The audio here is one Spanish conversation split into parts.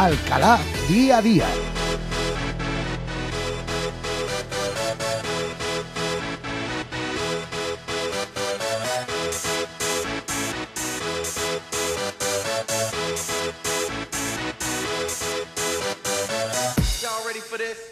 Alcalá día a día. for this?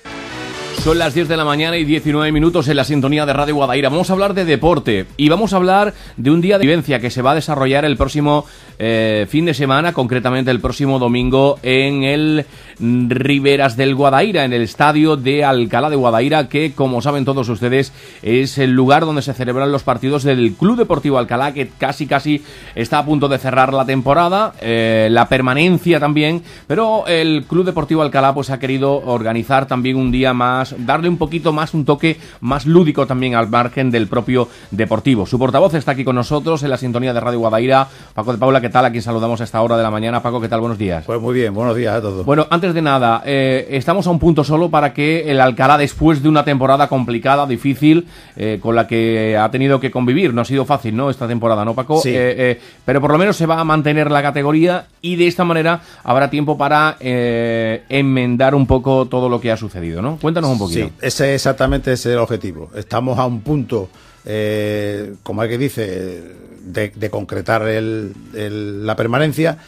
Son las 10 de la mañana y 19 minutos en la sintonía de Radio Guadaira. Vamos a hablar de deporte y vamos a hablar de un día de vivencia que se va a desarrollar el próximo eh, fin de semana, concretamente el próximo domingo en el Riveras del Guadaira, en el estadio de Alcalá de Guadaira, que como saben todos ustedes es el lugar donde se celebran los partidos del Club Deportivo Alcalá, que casi casi está a punto de cerrar la temporada, eh, la permanencia también, pero el Club Deportivo Alcalá pues ha querido organizar también un día más, darle un poquito más, un toque más lúdico también al margen del propio deportivo. Su portavoz está aquí con nosotros en la sintonía de Radio Guadaira. Paco de Paula, ¿qué tal? A quien saludamos a esta hora de la mañana. Paco, ¿qué tal? Buenos días. Pues muy bien, buenos días a todos. Bueno, antes de nada, eh, estamos a un punto solo para que el Alcalá, después de una temporada complicada, difícil, eh, con la que ha tenido que convivir, no ha sido fácil, ¿no? Esta temporada, ¿no, Paco? Sí. Eh, eh, pero por lo menos se va a mantener la categoría y de esta manera habrá tiempo para enmendar un poco todo lo que ha sucedido, ¿no? Cuéntanos un poquito. Sí, ese exactamente ese es el objetivo. Estamos a un punto, como hay que dice, de, de concretar el, la permanencia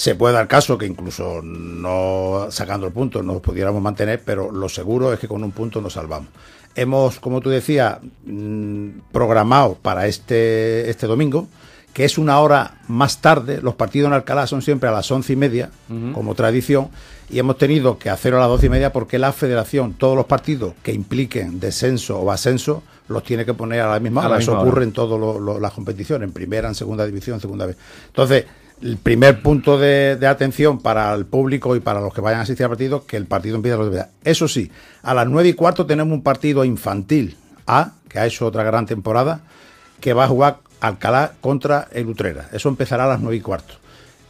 se puede dar caso que incluso no sacando el punto nos pudiéramos mantener, pero lo seguro es que con un punto nos salvamos. Hemos, como tú decías, mm, programado para este, este domingo, que es una hora más tarde. Los partidos en Alcalá son siempre a las once y media, como tradición, y hemos tenido que hacerlo a las doce y media porque la federación, todos los partidos que impliquen descenso o ascenso, los tiene que poner a la misma hora. Eso ocurre en todas las competiciones, en primera, en segunda división, en segunda vez. Entonces, el primer punto de, atención para el público y para los que vayan a asistir al partido, que el partido empiece a las Eso sí, a las 9 y cuarto tenemos un partido infantil A, que ha hecho otra gran temporada, que va a jugar Alcalá contra el Utrera. Eso empezará a las 9 y cuarto.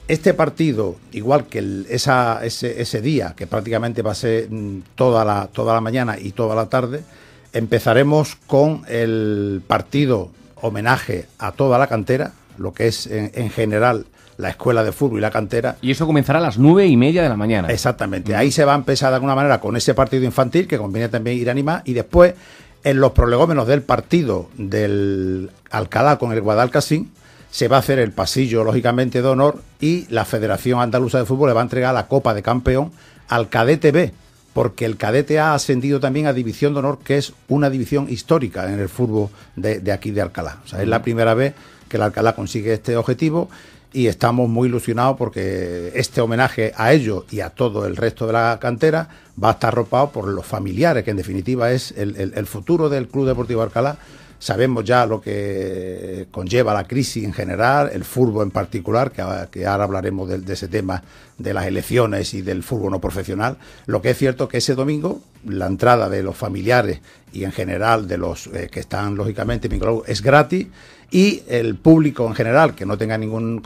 Este partido, igual que ese, día, que prácticamente va a ser mm, toda la, mañana y toda la tarde, empezaremos con el partido homenaje a toda la cantera, lo que es en general la escuela de fútbol y la cantera. Y eso comenzará a las nueve y media de la mañana. Exactamente. Ahí mm. se va a empezar de alguna manera con ese partido infantil que conviene también ir a animar y después en los prolegómenos del partido del Alcalá con el Guadalcacín se va a hacer el pasillo, lógicamente, de honor y la Federación Andaluza de Fútbol le va a entregar la Copa de Campeón al Cadete B, porque el Cadete ha ascendido también a División de Honor, que es una división histórica en el fútbol de, de aquí de Alcalá. O sea, es la mm. primera vez que el Alcalá consigue este objetivo y estamos muy ilusionados porque este homenaje a ellos y a todo el resto de la cantera va a estar ropado por los familiares, que en definitiva es el, el futuro del Club Deportivo Alcalá Sabemos ya lo que conlleva la crisis en general, el fútbol en particular, que, ahora hablaremos de, ese tema de las elecciones y del fútbol no profesional. Lo que es cierto que ese domingo la entrada de los familiares y en general de los eh, que están lógicamente club es gratis y el público en general que no tenga ninguna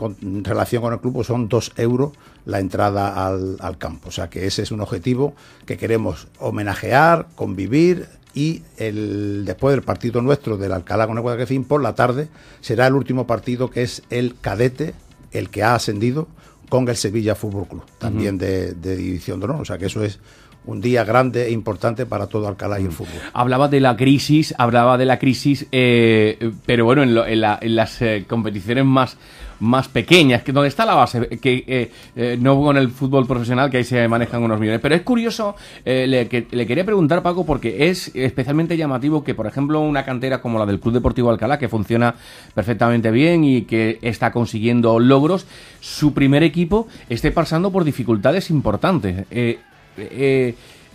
relación con el club pues son dos euros la entrada al, al campo. O sea que ese es un objetivo que queremos homenajear, convivir, y el, después del partido nuestro del Alcalá con el Guadalquivir por la tarde será el último partido que es el cadete, el que ha ascendido con el Sevilla Fútbol Club, también de, división de honor. O sea que eso es un día grande e importante para todo Alcalá y el mm. fútbol. Hablaba de la crisis, hablaba de la crisis, eh, pero bueno, en, las eh, competiciones más más pequeñas, que donde está la base, que eh, eh, no con el fútbol profesional, que ahí se manejan unos millones. Pero es curioso, eh, le, quería preguntar, Paco, porque es especialmente llamativo que, por ejemplo, una cantera como la del Club Deportivo Alcalá, que funciona perfectamente bien y que está consiguiendo logros, su primer equipo esté pasando por dificultades importantes. eh,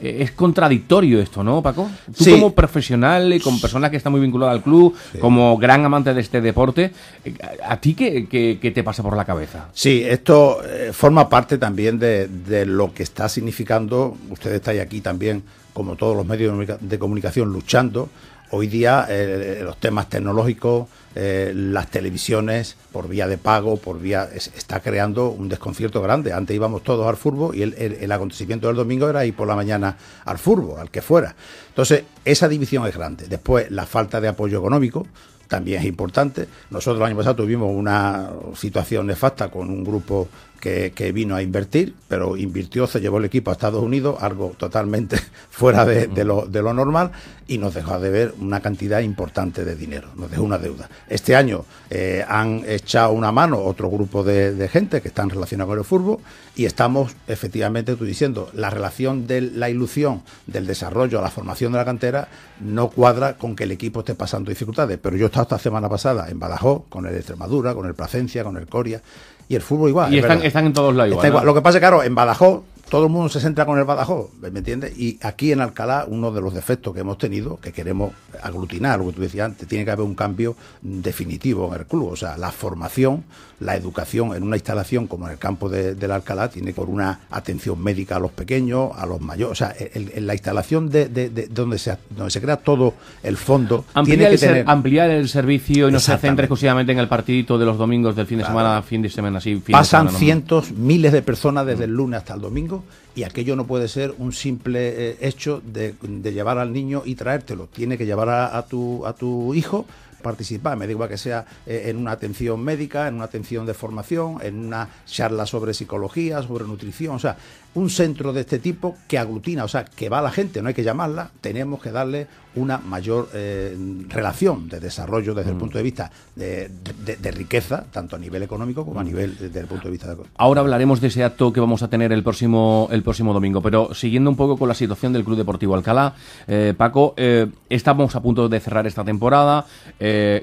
eh, es contradictorio esto, ¿no, Paco? Tú como profesional y como persona que está muy vinculada al club, como gran amante de este deporte, eh, ¿a, ti qué, qué, qué, te pasa por la cabeza? Sí, esto eh, forma parte también de, de lo que está significando, ustedes estáis aquí también, como todos los medios de comunicación, luchando Hoy día eh, eh, los temas tecnológicos, eh, las televisiones por vía de pago, por vía está creando un desconcierto grande. Antes íbamos todos al furbo y el, el, acontecimiento del domingo era ir por la mañana al furbo, al que fuera. Entonces esa división es grande. Después la falta de apoyo económico también es importante. Nosotros el año pasado tuvimos una situación nefasta con un grupo que, vino a invertir, pero invirtió, se llevó el equipo a Estados Unidos, algo totalmente fuera de, lo, normal, y nos dejó de ver una cantidad importante de dinero, nos dejó una deuda. Este año eh, han echado una mano otro grupo de, gente que están relacionados con el fútbol y estamos, efectivamente, tú diciendo, la relación de la ilusión del desarrollo a la formación de la cantera no cuadra con que el equipo esté pasando dificultades, pero yo he estado esta semana pasada en Badajoz, con el Extremadura, con el Placencia, con el Coria, y el fútbol igual. Y están, están, en todos lados igual, Lo que pasa, claro, en Badajoz todo el mundo se centra con el Badajoz, ¿me entiendes? Y aquí en Alcalá, uno de los defectos que hemos tenido, que queremos aglutinar, lo que tú decías antes, tiene que haber un cambio definitivo en el club. O sea, la formación, la educación en una instalación como en el campo de, del Alcalá, tiene por una atención médica a los pequeños, a los mayores. O sea, en la instalación de, donde, se, donde se crea todo el fondo ampliar tiene que el ampliar el servicio y no se centra exclusivamente en el partidito de los domingos del fin de semana, fin de semana, sí. Pasan cientos, miles de personas desde el lunes hasta el domingo y aquello no puede ser un simple eh, hecho de, llevar al niño y traértelo. Tiene que llevar a, tu, a tu hijo participar, me da igual que sea eh, en una atención médica, en una atención de formación, en una charla sobre psicología, sobre nutrición, o sea, un centro de este tipo que aglutina, o sea, que va a la gente, no hay que llamarla, tenemos que darle una mayor eh, relación de desarrollo desde el mm. punto de vista de, riqueza, tanto a nivel económico como a mm. nivel desde el punto de vista de... Ahora hablaremos de ese acto que vamos a tener el próximo, el próximo domingo, pero siguiendo un poco con la situación del Club Deportivo Alcalá, eh, Paco, eh, estamos a punto de cerrar esta temporada,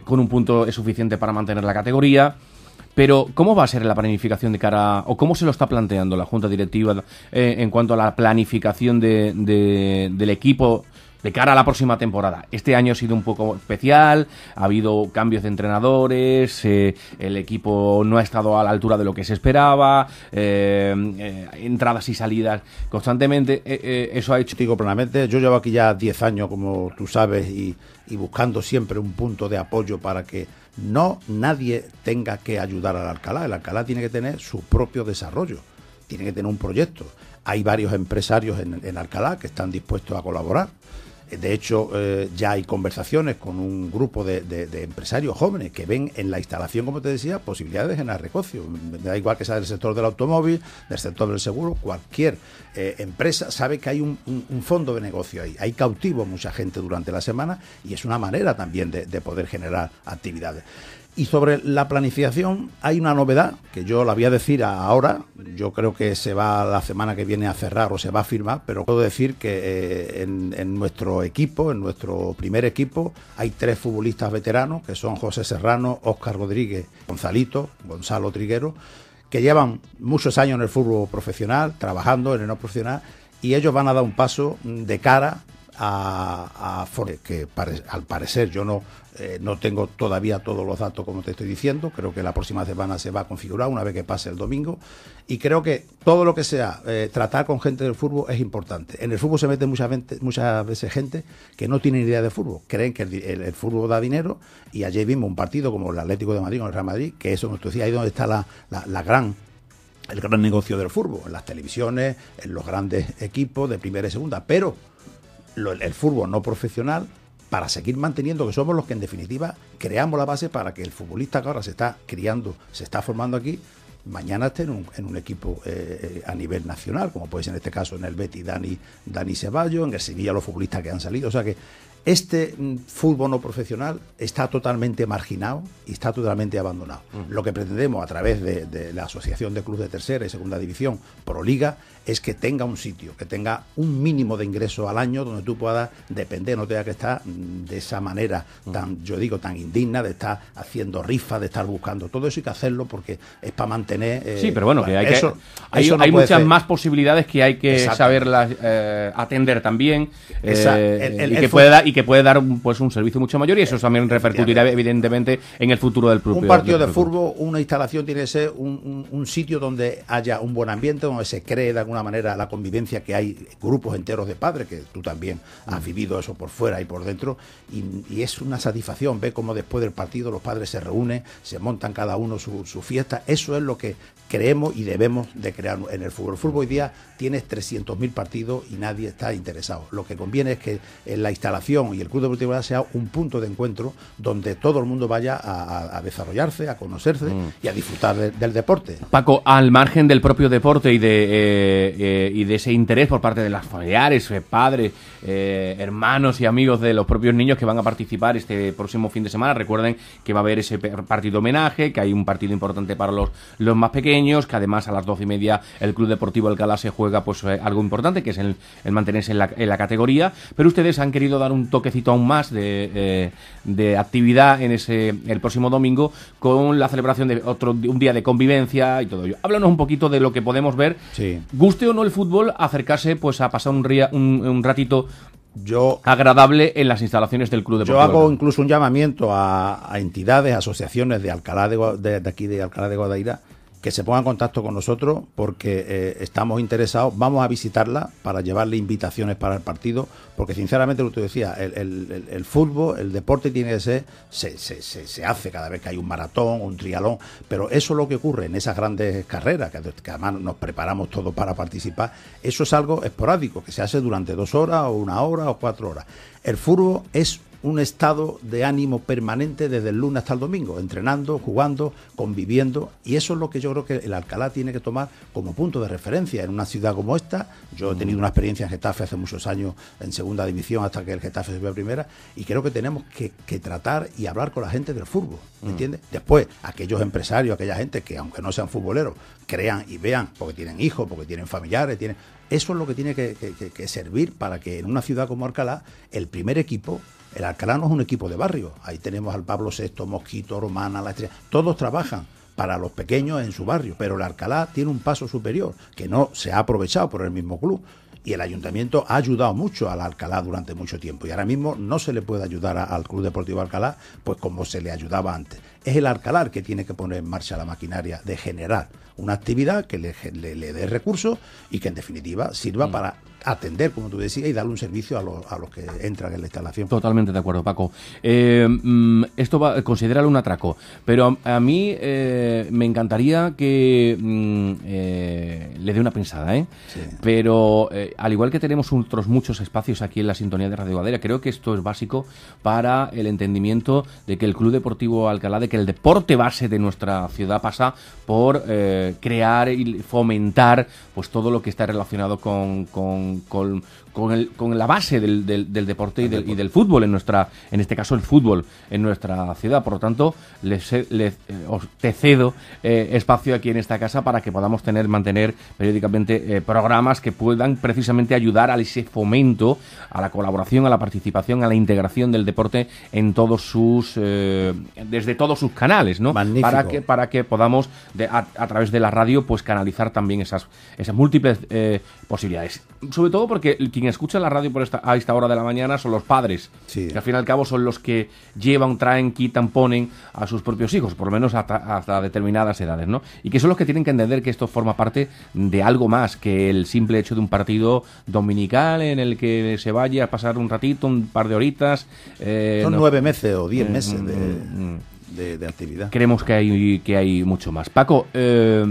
con un punto suficiente para mantener la categoría. Pero, ¿cómo va a ser la planificación de cara o cómo se lo está planteando la Junta Directiva en cuanto a la planificación del equipo de cara a la próxima temporada. Este año ha sido un poco especial, ha habido cambios de entrenadores, eh, el equipo no ha estado a la altura de lo que se esperaba, eh, eh, entradas y salidas constantemente, eso ha hecho... Digo, plenamente, yo llevo aquí ya 10 años, como tú sabes, y, buscando siempre un punto de apoyo para que no nadie tenga que ayudar al Alcalá. El Alcalá tiene que tener su propio desarrollo, tiene que tener un proyecto. Hay varios empresarios en, en Alcalá que están dispuestos a colaborar. De hecho, eh, ya hay conversaciones con un grupo de, empresarios jóvenes que ven en la instalación, como te decía, posibilidades en generar negocio. Da igual que sea del sector del automóvil, del sector del seguro, cualquier eh, empresa sabe que hay un, fondo de negocio ahí. Hay cautivo mucha gente durante la semana y es una manera también de, de poder generar actividades. Y sobre la planificación hay una novedad que yo la voy a decir ahora. Yo creo que se va la semana que viene a cerrar o se va a firmar, pero puedo decir que eh, en, nuestro equipo, en nuestro primer equipo, hay tres futbolistas veteranos que son José Serrano, Óscar Rodríguez, Gonzalito, Gonzalo Triguero, que llevan muchos años en el fútbol profesional, trabajando en el no profesional, y ellos van a dar un paso de cara a, a que al parecer yo no, eh, no tengo todavía todos los datos como te estoy diciendo, creo que la próxima semana se va a configurar una vez que pase el domingo y creo que todo lo que sea eh, tratar con gente del fútbol es importante. En el fútbol se mete muchas veces, muchas veces gente que no tiene idea de fútbol, creen que el, fútbol da dinero y allí vimos un partido como el Atlético de Madrid o el Real Madrid, que eso nos decía ahí donde está la, gran el gran negocio del fútbol, en las televisiones, en los grandes equipos de primera y segunda, pero el fútbol no profesional para seguir manteniendo que somos los que en definitiva creamos la base para que el futbolista que ahora se está criando, se está formando aquí, mañana esté en un, equipo eh, eh, a nivel nacional, como puede ser en este caso en el Betis Dani, Dani Ceballos, en el Sevilla los futbolistas que han salido. O sea que este mm, fútbol no profesional está totalmente marginado y está totalmente abandonado. Mm. Lo que pretendemos a través de, la Asociación de Clubes de Tercera y Segunda División Pro Liga es que tenga un sitio, que tenga un mínimo de ingreso al año donde tú puedas depender, no tenga que estar mm, de esa manera mm. tan, yo digo, tan indigna, de estar haciendo rifas, de estar buscando. Todo eso hay que hacerlo porque es para mantener. Eh, sí, pero bueno, hay, muchas más posibilidades que hay que saberlas eh, atender también eh, y, que puede dar, y que puede dar un, pues, un servicio mucho mayor y eso también repercutirá evidentemente en el futuro del propio. Un partido de fútbol, una instalación tiene que ser un, sitio donde haya un buen ambiente, donde se cree alguna manera la convivencia que hay grupos enteros de padres, que tú también has mm. vivido eso por fuera y por dentro, y, es una satisfacción ver cómo después del partido los padres se reúnen, se montan cada uno su, fiesta, eso es lo que creemos y debemos de crear en el fútbol. El fútbol hoy día tiene 300.000 partidos y nadie está interesado. Lo que conviene es que en la instalación y el Club de Deportivo sea un punto de encuentro donde todo el mundo vaya a, desarrollarse, a conocerse mm. y a disfrutar del deporte. Paco, al margen del propio deporte y de eh, eh, y de ese interés por parte de las familiares, eh, padres, eh, hermanos y amigos de los propios niños que van a participar este próximo fin de semana. Recuerden que va a haber ese partido homenaje, que hay un partido importante para los, los más pequeños, que además a las doce y media el Club Deportivo Alcalá se juega pues algo importante, que es el, mantenerse en la, categoría. Pero ustedes han querido dar un toquecito aún más de, actividad en ese el próximo domingo con la celebración de otro un día de convivencia y todo ello. Háblanos un poquito de lo que podemos ver. Sí guste o no el fútbol, acercarse pues a pasar un, un, ratito yo, agradable en las instalaciones del Club Deportivo. Yo hago incluso un llamamiento a, entidades, asociaciones de Alcalá de, aquí de Alcalá de Guadaira que se ponga en contacto con nosotros porque eh, estamos interesados, vamos a visitarla para llevarle invitaciones para el partido, porque sinceramente lo que decía, el, fútbol, el deporte tiene que ser, se, se, hace cada vez que hay un maratón, un trialón, pero eso es lo que ocurre en esas grandes carreras, que, que además nos preparamos todos para participar, eso es algo esporádico, que se hace durante dos horas o una hora o cuatro horas. El fútbol es un estado de ánimo permanente desde el lunes hasta el domingo, entrenando, jugando, conviviendo, y eso es lo que yo creo que el Alcalá tiene que tomar como punto de referencia en una ciudad como esta. Yo he mm. tenido una experiencia en Getafe hace muchos años en segunda división hasta que el Getafe se fue a primera, y creo que tenemos que, tratar y hablar con la gente del fútbol, ¿me mm. entiendes? Después, aquellos empresarios, aquella gente que aunque no sean futboleros, crean y vean, porque tienen hijos, porque tienen familiares, tienen... Eso es lo que tiene que servir para que en una ciudad como Alcalá el primer equipo el Alcalá no es un equipo de barrio. Ahí tenemos al Pablo VI, Mosquito, Romana, La Estrella. Todos trabajan para los pequeños en su barrio. Pero el Alcalá tiene un paso superior que no se ha aprovechado por el mismo club. Y el ayuntamiento ha ayudado mucho al Alcalá durante mucho tiempo. Y ahora mismo no se le puede ayudar al Club Deportivo Alcalá pues como se le ayudaba antes es el Alcalar que tiene que poner en marcha la maquinaria de generar una actividad que le, dé recursos y que en definitiva sirva mm. para atender, como tú decías, y darle un servicio a los, que entran en la instalación. Totalmente de acuerdo, Paco. Eh, mm, esto va a considerarlo un atraco, pero a, mí eh, me encantaría que mm, eh, le dé una pensada, Pero al igual que tenemos otros muchos espacios aquí en la sintonía de Radio Guadera, creo que esto es básico para el entendimiento de que el Club Deportivo Alcalá de el deporte base de nuestra ciudad pasa por eh, crear y fomentar pues todo lo que está relacionado con, con, con, con la base del, deporte, y del, fútbol en nuestra en este caso el fútbol en nuestra ciudad por lo tanto les, eh, les, eh, te cedo espacio aquí en esta casa para que podamos tener mantener periódicamente programas que puedan precisamente ayudar a ese fomento a la colaboración a la participación a la integración del deporte en todos sus desde todos sus canales, ¿no? Para que, para que podamos, a, través de la radio, pues canalizar también esas, múltiples eh, posibilidades. Sobre todo porque quien escucha la radio por esta, a esta hora de la mañana son los padres, que al fin y al cabo son los que llevan, traen, quitan, ponen a sus propios hijos, por lo menos hasta, determinadas edades, ¿no? Y que son los que tienen que entender que esto forma parte de algo más que el simple hecho de un partido dominical en el que se vaya a pasar un ratito, un par de horitas. Eh, son nueve meses o diez eh, meses. Mm, de... Mm, mm de, actividad. Creemos que hay, que hay mucho más. Paco, eh,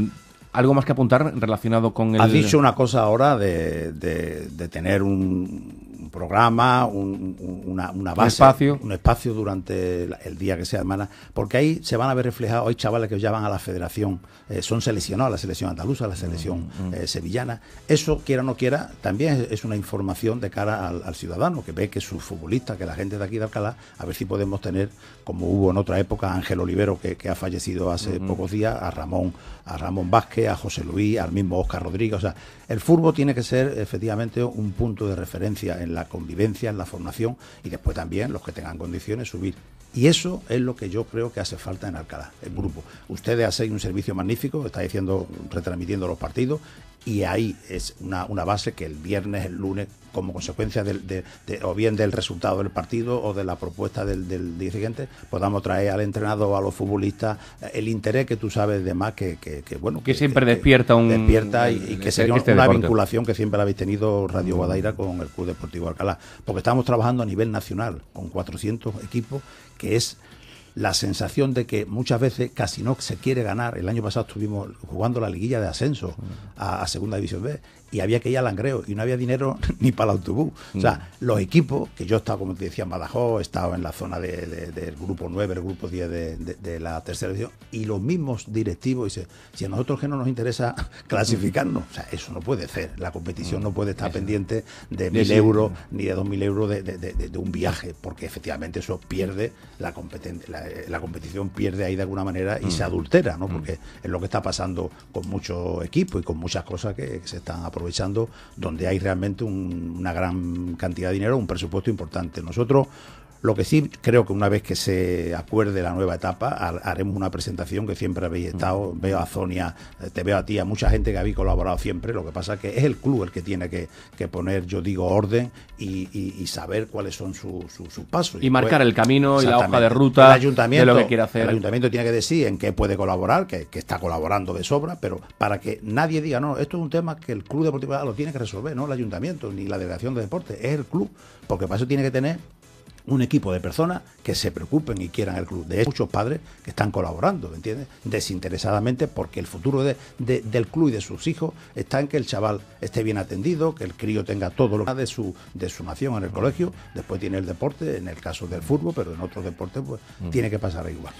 ¿Algo más que apuntar relacionado con el...? Has dicho una cosa ahora de tener un, programa, un, una, una, base, un espacio. durante el, día que sea, hermana, porque ahí se van a ver reflejados, hay chavales que ya van a la federación, eh, son seleccionados, la selección andaluza, la selección mm, mm. Eh, sevillana. Eso, quiera o no quiera, también es, una información de cara al, ciudadano, que ve que sus futbolista que la gente de aquí de Alcalá, a ver si podemos tener, como hubo en otra época, a Ángel Olivero, que, ha fallecido hace mm, pocos días, a Ramón, a Ramón Vázquez, a José Luis, al mismo Oscar Rodríguez. O sea, el fútbol tiene que ser efectivamente un punto de referencia en la convivencia, en la formación y después también los que tengan condiciones subir. Y eso es lo que yo creo que hace falta en Alcalá, el grupo. Ustedes hacen un servicio magnífico, está diciendo, retransmitiendo los partidos y ahí es una, base que el viernes, el lunes, como consecuencia del, de, o bien del resultado del partido o de la propuesta del, del podamos traer al entrenado a los futbolistas eh, el interés que tú sabes de más que, que, bueno. Que, siempre despierta un. Despierta y, que este- sería este una vinculación que siempre habéis tenido Radio Guadaira con el Club Deportivo Alcalá. Porque estamos trabajando a nivel nacional con 400 equipos, que es la sensación de que muchas veces casi no se quiere ganar. El año pasado estuvimos jugando la liguilla de ascenso a, a Segunda División B y había que ir al Langreo y no había dinero ni para el autobús. O sea, mm. los equipos, que yo estaba como te decía, en Badajoz, he estado en la zona del grupo 9, el grupo 10 de, la tercera edición, y los mismos directivos dicen, si a nosotros que no nos interesa clasificarnos, o sea, eso no puede ser. La competición no puede estar pendiente de mil euros ni de dos mil euros de, un viaje, porque efectivamente eso pierde la competencia, eh, la, competición pierde ahí de alguna manera y se mm. adultera, ¿no? Mm. Porque es lo que está pasando con muchos equipos y con muchas cosas que, se están aprovechando donde hay realmente una gran cantidad de dinero, un presupuesto importante. Nosotros lo que sí creo que una vez que se acuerde la nueva etapa, haremos una presentación que siempre habéis estado. Veo a Sonia eh, te veo a ti, a mucha gente que habéis colaborado siempre. Lo que pasa es que es el club el que tiene que, poner, yo digo, orden y, saber cuáles son sus pasos. Y, marcar pues, el camino y la hoja de ruta el ayuntamiento, lo que quiere hacer. El ayuntamiento tiene que decir en qué puede colaborar, que, está colaborando de sobra, pero para que nadie diga, no, esto es un tema que el club deportivo lo tiene que resolver, no el ayuntamiento ni la delegación de deporte, es el club, porque para eso tiene que tener un equipo de personas que se preocupen y quieran el club. De hecho, muchos padres que están colaborando, ¿me entiendes? Desinteresadamente porque el futuro del club y de sus hijos está en que el chaval esté bien atendido, que el crío tenga todo lo de su, de su nación en el colegio. Después tiene el deporte, en el caso del fútbol, pero en otros deportes pues, mm. tiene que pasar igual.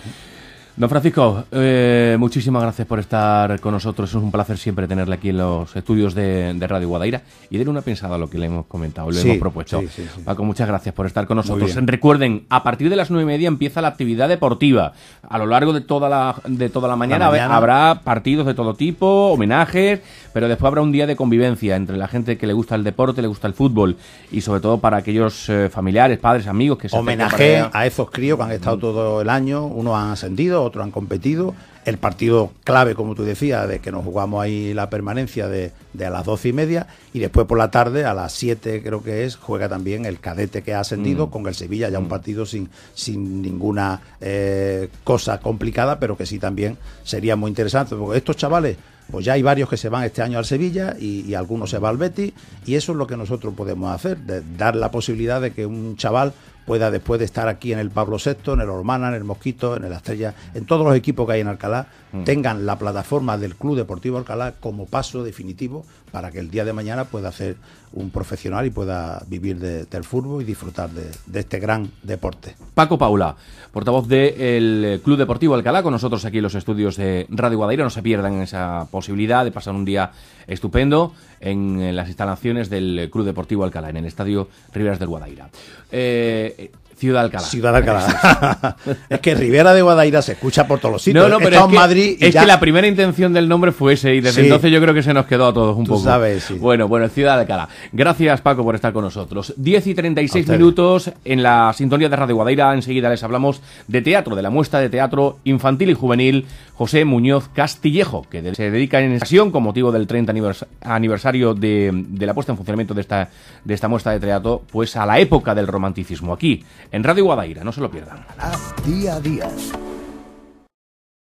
Don Francisco, eh, muchísimas gracias por estar con nosotros. Es un placer siempre tenerle aquí en los estudios de, Radio Guadaira y darle una pensada a lo que le hemos comentado, lo hemos propuesto. Sí, Paco, muchas gracias por estar con nosotros. Recuerden, a partir de las nueve y media empieza la actividad deportiva. A lo largo de toda la, de toda la mañana, habrá partidos de todo tipo, homenajes, pero después habrá un día de convivencia entre la gente que le gusta el deporte, le gusta el fútbol y sobre todo para aquellos eh, familiares, padres, amigos que se Homenaje a esos críos que han estado todo el año, Uno han ascendido otros han competido. El partido clave, como tú decías, de que nos jugamos ahí la permanencia de, a las doce y media. Y después por la tarde, a las siete creo que es, juega también el cadete que ha ascendido mm. con el Sevilla, ya un mm. partido sin, sin ninguna eh, cosa complicada, pero que sí también sería muy interesante. Porque estos chavales pues ya hay varios que se van este año al Sevilla y, algunos se va al Betis y eso es lo que nosotros podemos hacer, de dar la posibilidad de que un chaval pueda después de estar aquí en el Pablo VI, en el Ormana, en el Mosquito, en el Estrella, en todos los equipos que hay en Alcalá, mm. tengan la plataforma del Club Deportivo Alcalá como paso definitivo para que el día de mañana pueda ser un profesional y pueda vivir del fútbol y disfrutar de, este gran deporte. Paco Paula, portavoz del eh, Club Deportivo Alcalá, con nosotros aquí en los estudios de Radio Guadaira. No se pierdan esa posibilidad de pasar un día estupendo en, eh, las instalaciones del eh, Club Deportivo Alcalá, en el Estadio Riveras del Guadaira. Eh, Ciudad Alcalá. Ciudad Alcalá. es que Rivera de Guadaira se escucha por todos los sitios. No, no, pero es, que, la primera intención del nombre fue ese y desde entonces yo creo que se nos quedó a todos un Tú poco. Sabes, Bueno, bueno, Ciudad de Alcalá. Gracias Paco por estar con nosotros. 10 y 36 minutos en la sintonía de Radio Guadaira. Enseguida les hablamos de teatro, de la muestra de teatro infantil y juvenil José Muñoz Castillejo, que se dedica en ocasión con motivo del 30 aniversario de, la puesta en funcionamiento de esta, de esta muestra de teatro, pues a la época del romanticismo aquí en Radio Guadaira. No se lo pierdan. Día a día.